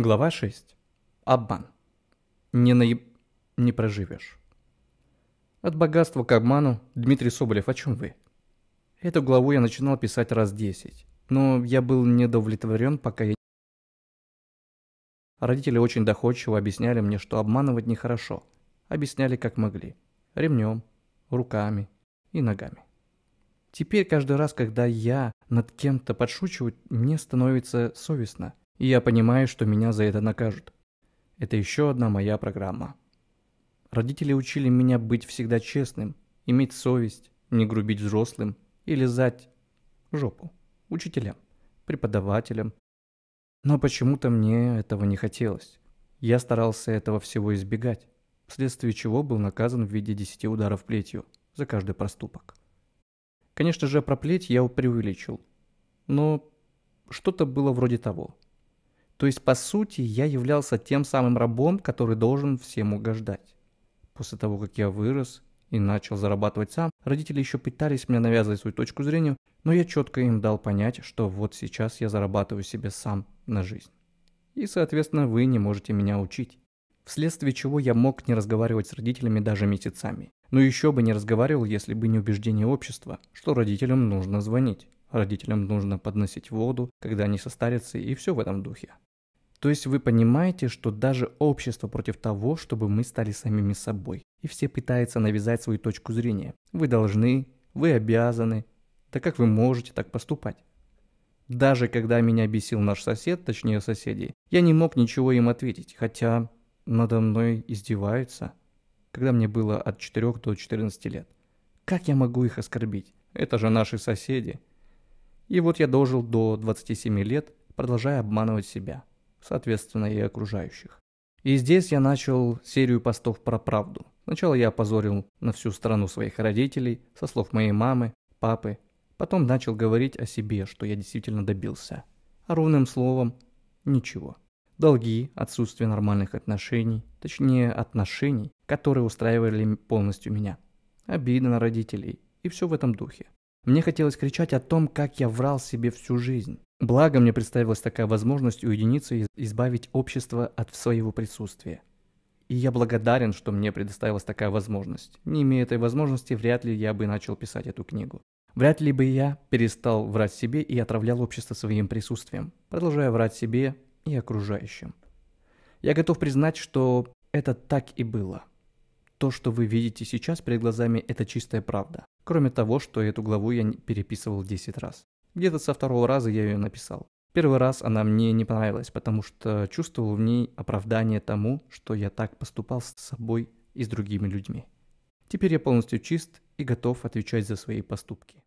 Глава 6. Обман. Не наеб... не проживешь. От богатства к обману, Дмитрий Соболев, о чем вы? Эту главу я начинал писать раз десять, но я был недовлетворен, пока я... Родители очень доходчиво объясняли мне, что обманывать нехорошо. Объясняли, как могли. Ремнем, руками и ногами. Теперь каждый раз, когда я над кем-то подшучиваю, мне становится совестно. И я понимаю, что меня за это накажут. Это еще одна моя программа. Родители учили меня быть всегда честным, иметь совесть, не грубить взрослым и лизать жопу учителям, преподавателям. Но почему-то мне этого не хотелось. Я старался этого всего избегать, вследствие чего был наказан в виде десяти ударов плетью за каждый проступок. Конечно же, про плеть я преувеличил, но что-то было вроде того – то есть, по сути, я являлся тем самым рабом, который должен всем угождать. После того, как я вырос и начал зарабатывать сам, родители еще пытались мне навязывать свою точку зрения, но я четко им дал понять, что вот сейчас я зарабатываю себе сам на жизнь. И, соответственно, вы не можете меня учить. Вследствие чего я мог не разговаривать с родителями даже месяцами. Но еще бы не разговаривал, если бы не убеждение общества, что родителям нужно звонить. Родителям нужно подносить воду, когда они состарятся и все в этом духе. То есть вы понимаете, что даже общество против того, чтобы мы стали самими собой, и все пытаются навязать свою точку зрения. Вы должны, вы обязаны. Да как вы можете так поступать? Даже когда меня бесил наш сосед, точнее соседи, я не мог ничего им ответить, хотя надо мной издеваются, когда мне было от 4 до 14 лет. Как я могу их оскорбить? Это же наши соседи. И вот я дожил до 27 лет, продолжая обманывать себя – соответственно, и окружающих. И здесь я начал серию постов про правду. Сначала я опозорил на всю страну своих родителей, со слов моей мамы, папы. Потом начал говорить о себе, что я действительно добился. А ровным словом – ничего. Долги, отсутствие нормальных отношений, точнее отношений, которые устраивали полностью меня. Обиды на родителей и все в этом духе. Мне хотелось кричать о том, как я врал себе всю жизнь. Благо, мне представилась такая возможность уединиться и избавить общество от своего присутствия. И я благодарен, что мне предоставилась такая возможность. Не имея этой возможности, вряд ли я бы начал писать эту книгу. Вряд ли бы я перестал врать себе и отравлял общество своим присутствием, продолжая врать себе и окружающим. Я готов признать, что это так и было. То, что вы видите сейчас перед глазами, это чистая правда. Кроме того, что эту главу я переписывал 10 раз. Где-то со второго раза я ее написал. Первый раз она мне не понравилась, потому что чувствовал в ней оправдание тому, что я так поступал с собой и с другими людьми. Теперь я полностью чист и готов отвечать за свои поступки.